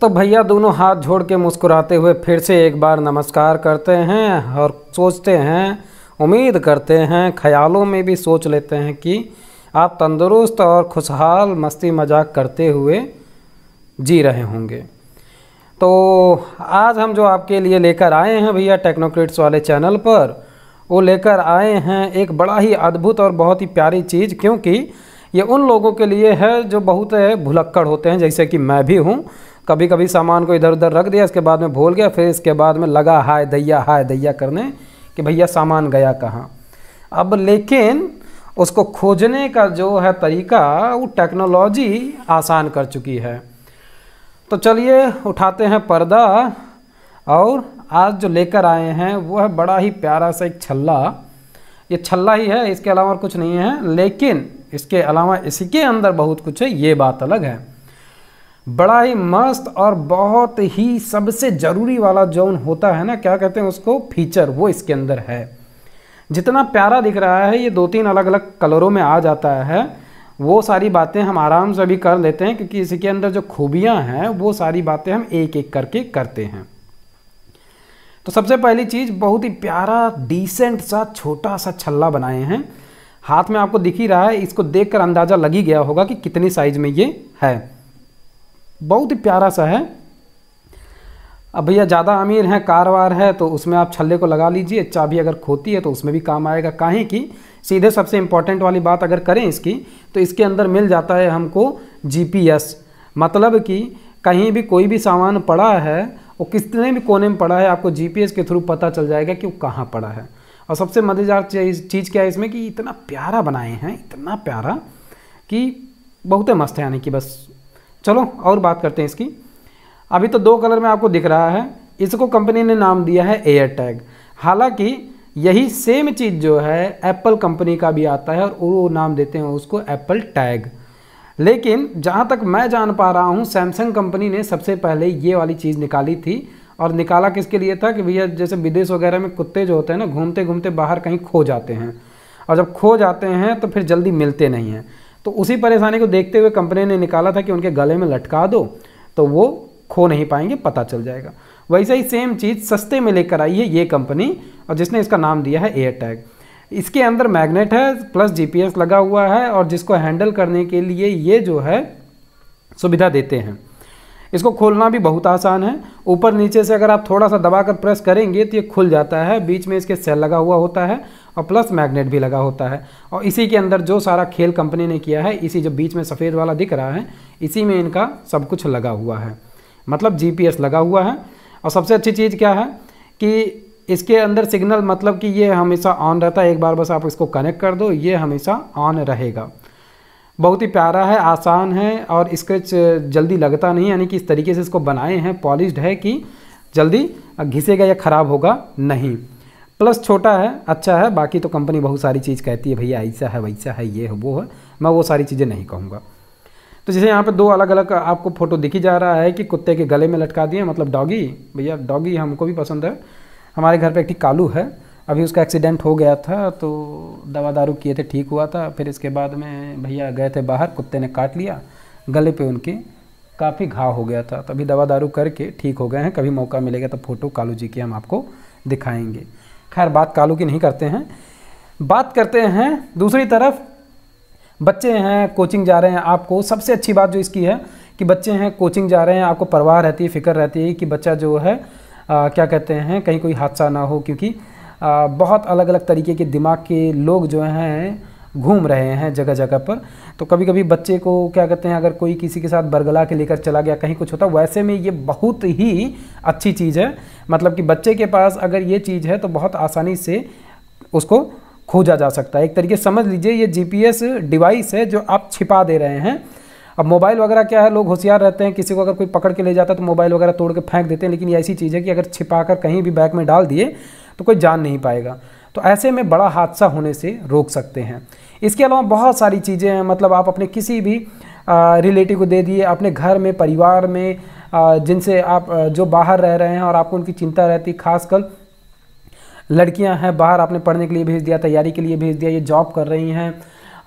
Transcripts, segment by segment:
तो भैया दोनों हाथ जोड़ के मुस्कुराते हुए फिर से एक बार नमस्कार करते हैं और सोचते हैं उम्मीद करते हैं ख्यालों में भी सोच लेते हैं कि आप तंदुरुस्त और खुशहाल मस्ती मजाक करते हुए जी रहे होंगे तो आज हम जो आपके लिए लेकर आए हैं भैया टेक्नोक्रेट्स वाले चैनल पर वो लेकर आए हैं एक बड़ा ही अद्भुत और बहुत ही प्यारी चीज़ क्योंकि ये उन लोगों के लिए है जो बहुत भुलक्कड़ होते हैं जैसे कि मैं भी हूँ कभी कभी सामान को इधर उधर रख दिया इसके बाद में भूल गया फिर इसके बाद में लगा हाय दैया हाय दैया करने कि भैया सामान गया कहाँ अब लेकिन उसको खोजने का जो है तरीका वो टेक्नोलॉजी आसान कर चुकी है तो चलिए उठाते हैं पर्दा और आज जो लेकर आए हैं वो है बड़ा ही प्यारा सा एक छल्ला ये छल्ला ही है इसके अलावा कुछ नहीं है लेकिन इसके अलावा इसी के अंदर बहुत कुछ है ये बात अलग है बड़ा ही मस्त और बहुत ही सबसे ज़रूरी वाला जोन होता है ना क्या कहते हैं उसको फीचर वो इसके अंदर है जितना प्यारा दिख रहा है ये दो तीन अलग अलग कलरों में आ जाता है वो सारी बातें हम आराम से भी कर लेते हैं क्योंकि इसके अंदर जो खूबियाँ हैं वो सारी बातें हम एक एक करके करते हैं तो सबसे पहली चीज़ बहुत ही प्यारा डिसेंट सा छोटा सा छल्ला बनाए हैं हाथ में आपको दिख ही रहा है इसको देखकर अंदाज़ा लग ही गया होगा कि कितनी साइज़ में ये है बहुत ही प्यारा सा है अब भैया ज़्यादा अमीर हैं कारवार है तो उसमें आप छल्ले को लगा लीजिए चाबी अगर खोती है तो उसमें भी काम आएगा काहे की सीधे सबसे इम्पॉर्टेंट वाली बात अगर करें इसकी तो इसके अंदर मिल जाता है हमको जीपीएस मतलब कि कहीं भी कोई भी सामान पड़ा है वो कितने भी कोने में पड़ा है आपको जी के थ्रू पता चल जाएगा कि वो कहाँ पड़ा है और सबसे मज़ेदार चीज़ क्या है इसमें कि इतना प्यारा बनाए हैं इतना प्यारा कि बहुत मस्त है यानी कि बस चलो और बात करते हैं इसकी अभी तो दो कलर में आपको दिख रहा है इसको कंपनी ने नाम दिया है एयर टैग हालांकि यही सेम चीज़ जो है एप्पल कंपनी का भी आता है और वो नाम देते हैं उसको एप्पल टैग लेकिन जहाँ तक मैं जान पा रहा हूँ सैमसंग कंपनी ने सबसे पहले ये वाली चीज़ निकाली थी और निकाला किसके लिए था कि भैया जैसे विदेश वगैरह में कुत्ते जो होते हैं ना घूमते घूमते बाहर कहीं खो जाते हैं और जब खो जाते हैं तो फिर जल्दी मिलते नहीं हैं तो उसी परेशानी को देखते हुए कंपनी ने निकाला था कि उनके गले में लटका दो तो वो खो नहीं पाएंगे पता चल जाएगा वैसे ही सेम चीज़ सस्ते में लेकर आई है ये कंपनी और जिसने इसका नाम दिया है एयरटैग इसके अंदर मैग्नेट है प्लस जीपीएस लगा हुआ है और जिसको हैंडल करने के लिए ये जो है सुविधा देते हैं इसको खोलना भी बहुत आसान है ऊपर नीचे से अगर आप थोड़ा सा दबा कर प्रेस करेंगे तो ये खुल जाता है बीच में इसके सेल लगा हुआ होता है और प्लस मैग्नेट भी लगा होता है और इसी के अंदर जो सारा खेल कंपनी ने किया है इसी जो बीच में सफ़ेद वाला दिख रहा है इसी में इनका सब कुछ लगा हुआ है मतलब जीपीएस लगा हुआ है और सबसे अच्छी चीज़ क्या है कि इसके अंदर सिग्नल मतलब कि ये हमेशा ऑन रहता है एक बार बस आप इसको कनेक्ट कर दो ये हमेशा ऑन रहेगा बहुत ही प्यारा है आसान है और स्क्रेच जल्दी लगता नहीं यानी कि इस तरीके से इसको बनाए हैं पॉलिश्ड है कि जल्दी घिसेगा या ख़राब होगा नहीं प्लस छोटा है अच्छा है बाकी तो कंपनी बहुत सारी चीज़ कहती है भैया ऐसा है वैसा है ये है वो है मैं वो सारी चीज़ें नहीं कहूँगा तो जैसे यहाँ पर दो अलग अलग आपको फ़ोटो दिखी जा रहा है कि कुत्ते के गले में लटका दिए मतलब डॉगी भैया डॉगी हमको भी पसंद है हमारे घर पर एक ठीक कालू है अभी उसका एक्सीडेंट हो गया था तो दवा दारू किए थे ठीक हुआ था फिर इसके बाद में भैया गए थे बाहर कुत्ते ने काट लिया गले पे उनके काफ़ी घाव हो गया था तभी दवा दारू करके ठीक हो गए हैं कभी मौका मिलेगा तो फ़ोटो कालू जी के हम आपको दिखाएंगे खैर बात कालू की नहीं करते हैं बात करते हैं दूसरी तरफ बच्चे हैं कोचिंग जा रहे हैं आपको सबसे अच्छी बात जो इसकी है कि बच्चे हैं कोचिंग जा रहे हैं आपको परवाह रहती है फ़िक्र रहती है कि बच्चा जो है आ, क्या कहते हैं कहीं कोई हादसा ना हो क्योंकि आ, बहुत अलग अलग तरीके के दिमाग के लोग जो हैं घूम रहे हैं जगह जगह पर तो कभी कभी बच्चे को क्या कहते हैं अगर कोई किसी के साथ बरगला के लेकर चला गया कहीं कुछ होता वैसे में ये बहुत ही अच्छी चीज़ है मतलब कि बच्चे के पास अगर ये चीज़ है तो बहुत आसानी से उसको खोजा जा सकता है एक तरीके समझ लीजिए ये जी डिवाइस है जो आप छिपा दे रहे हैं अब मोबाइल वगैरह क्या है लोग होशियार रहते हैं किसी को अगर कोई पकड़ के ले जाता है तो मोबाइल वगैरह तोड़ के फेंक देते हैं लेकिन ये ऐसी चीज़ है कि अगर छिपा कर कहीं भी बैग में डाल दिए तो कोई जान नहीं पाएगा तो ऐसे में बड़ा हादसा होने से रोक सकते हैं इसके अलावा बहुत सारी चीज़ें हैं मतलब आप अपने किसी भी रिलेटिव को दे दिए अपने घर में परिवार में जिनसे आप जो बाहर रह रहे हैं और आपको उनकी चिंता रहती खासकर लड़कियां हैं बाहर आपने पढ़ने के लिए भेज दिया तैयारी के लिए भेज दिया ये जॉब कर रही हैं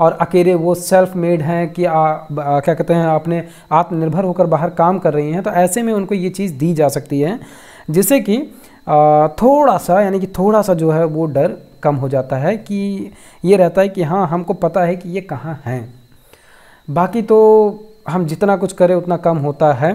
और अकेले वो सेल्फ मेड हैं कि आ, आ, क्या कहते हैं अपने आत्मनिर्भर होकर बाहर काम कर रही हैं तो ऐसे में उनको ये चीज़ दी जा सकती है जिससे कि थोड़ा सा यानी कि थोड़ा सा जो है वो डर कम हो जाता है कि ये रहता है कि हाँ हमको पता है कि ये कहाँ हैं बाकी तो हम जितना कुछ करें उतना कम होता है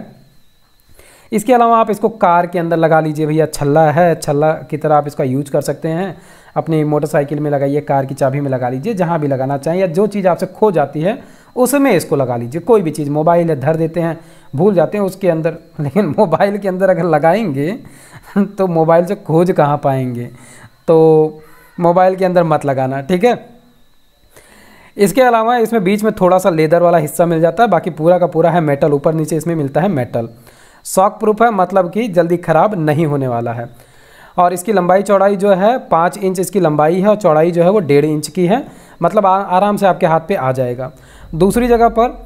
इसके अलावा आप इसको कार के अंदर लगा लीजिए भैया छल्ला है छल्ला की तरह आप इसका यूज कर सकते हैं अपनी मोटरसाइकिल में लगाइए कार की चाबी में लगा लीजिए जहाँ भी लगाना चाहें या जो चीज़ आपसे खो जाती है उसमें इसको लगा लीजिए कोई भी चीज़ मोबाइल है धर देते हैं भूल जाते हैं उसके अंदर लेकिन मोबाइल के अंदर अगर लगाएंगे तो मोबाइल से खोज कहाँ पाएंगे तो मोबाइल के अंदर मत लगाना ठीक है इसके अलावा इसमें बीच में थोड़ा सा लेदर वाला हिस्सा मिल जाता है बाकी पूरा का पूरा है मेटल ऊपर नीचे इसमें मिलता है मेटल शॉक प्रूफ है मतलब कि जल्दी ख़राब नहीं होने वाला है और इसकी लंबाई चौड़ाई जो है पाँच इंच इसकी लंबाई है और चौड़ाई जो है वो डेढ़ इंच की है मतलब आ, आराम से आपके हाथ पे आ जाएगा दूसरी जगह पर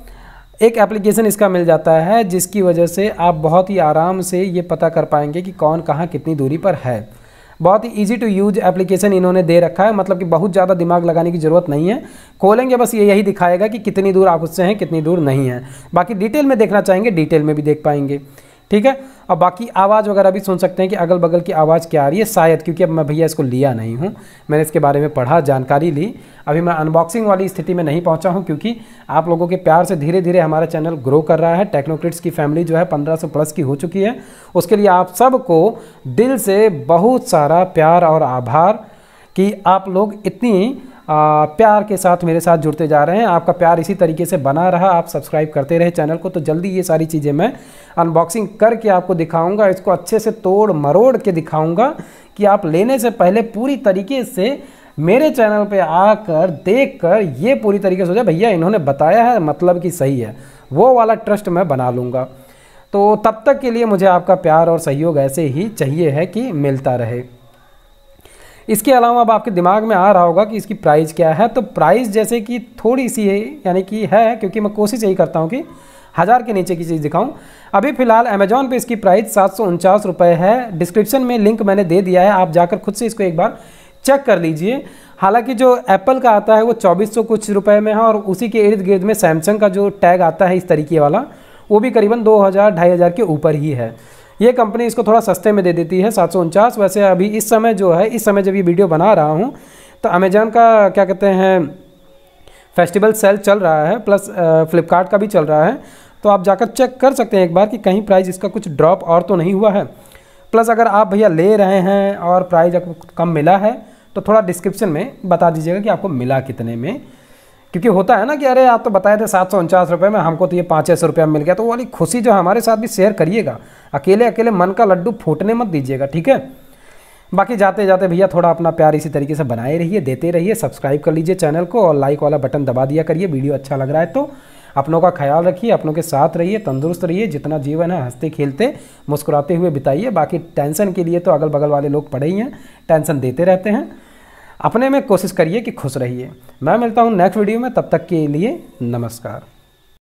एक एप्लीकेशन इसका मिल जाता है जिसकी वजह से आप बहुत ही आराम से ये पता कर पाएंगे कि कौन कहाँ कितनी दूरी पर है बहुत ही इजी टू यूज एप्लीकेशन इन्होंने दे रखा है मतलब कि बहुत ज़्यादा दिमाग लगाने की ज़रूरत नहीं है खोलेंगे बस ये यही दिखाएगा कि कितनी दूर आप उससे हैं कितनी दूर नहीं है बाकी डिटेल में देखना चाहेंगे डिटेल में भी देख पाएंगे ठीक है अब बाकी आवाज़ वगैरह भी सुन सकते हैं कि अगल बगल की आवाज़ क्या आ रही है शायद क्योंकि अब मैं भैया इसको लिया नहीं हूँ मैंने इसके बारे में पढ़ा जानकारी ली अभी मैं अनबॉक्सिंग वाली स्थिति में नहीं पहुँचा हूँ क्योंकि आप लोगों के प्यार से धीरे धीरे हमारा चैनल ग्रो कर रहा है टेक्नोक्रिट्स की फैमिली जो है पंद्रह प्लस की हो चुकी है उसके लिए आप सबको दिल से बहुत सारा प्यार और आभार कि आप लोग इतनी आ, प्यार के साथ मेरे साथ जुड़ते जा रहे हैं आपका प्यार इसी तरीके से बना रहा आप सब्सक्राइब करते रहे चैनल को तो जल्दी ये सारी चीज़ें मैं अनबॉक्सिंग करके आपको दिखाऊंगा इसको अच्छे से तोड़ मरोड़ के दिखाऊंगा कि आप लेने से पहले पूरी तरीके से मेरे चैनल पे आकर देख कर ये पूरी तरीके से सोचा भैया इन्होंने बताया है मतलब कि सही है वो वाला ट्रस्ट मैं बना लूँगा तो तब तक के लिए मुझे आपका प्यार और सहयोग ऐसे ही चाहिए है कि मिलता रहे इसके अलावा अब आपके दिमाग में आ रहा होगा कि इसकी प्राइस क्या है तो प्राइस जैसे कि थोड़ी सी है यानी कि है क्योंकि मैं कोशिश यही करता हूँ कि हज़ार के नीचे की चीज़ दिखाऊं अभी फ़िलहाल अमेजॉन पे इसकी प्राइस सात रुपए है डिस्क्रिप्शन में लिंक मैंने दे दिया है आप जाकर खुद से इसको एक बार चेक कर लीजिए हालांकि जो एप्पल का आता है वो 2400 कुछ रुपए में है और उसी के इर्द गिर्द में सैमसंग का जो टैग आता है इस तरीके वाला वो भी करीबन दो हज़ार ढाई हज़ार के ऊपर ही है ये कंपनी इसको थोड़ा सस्ते में दे देती है सात वैसे अभी इस समय जो है इस समय जब ये वीडियो बना रहा हूँ तो अमेज़ान का क्या कहते हैं फेस्टिवल सेल चल रहा है प्लस फ्लिपकार्ट का भी चल रहा है तो आप जाकर चेक कर सकते हैं एक बार कि कहीं प्राइस इसका कुछ ड्रॉप और तो नहीं हुआ है प्लस अगर आप भैया ले रहे हैं और प्राइस आपको कम मिला है तो थोड़ा डिस्क्रिप्शन में बता दीजिएगा कि आपको मिला कितने में क्योंकि होता है ना कि अरे आप तो बताए थे सात सौ उनचास रुपये में हमको तो ये पाँच छः सौ रुपया मिल गया तो वो वाली खुशी जो हमारे साथ भी शेयर करिएगा अकेले अकेले मन का लड्डू फूटने मत दीजिएगा ठीक है बाकी जाते जाते भैया थोड़ा अपना प्यार इसी तरीके से बनाए रहिए देते रहिए सब्सक्राइब कर लीजिए चैनल को और लाइक वाला बटन दबा दिया करिए वीडियो अच्छा लग रहा है तो अपनों का ख्याल रखिए अपनों के साथ रहिए तंदुरुस्त रहिए जितना जीवन है हंसते खेलते मुस्कुराते हुए बिताइए बाकी टेंशन के लिए तो अगल बगल वाले लोग पड़े ही हैं टेंशन देते रहते हैं अपने में कोशिश करिए कि खुश रहिए मैं मिलता हूँ नेक्स्ट वीडियो में तब तक के लिए नमस्कार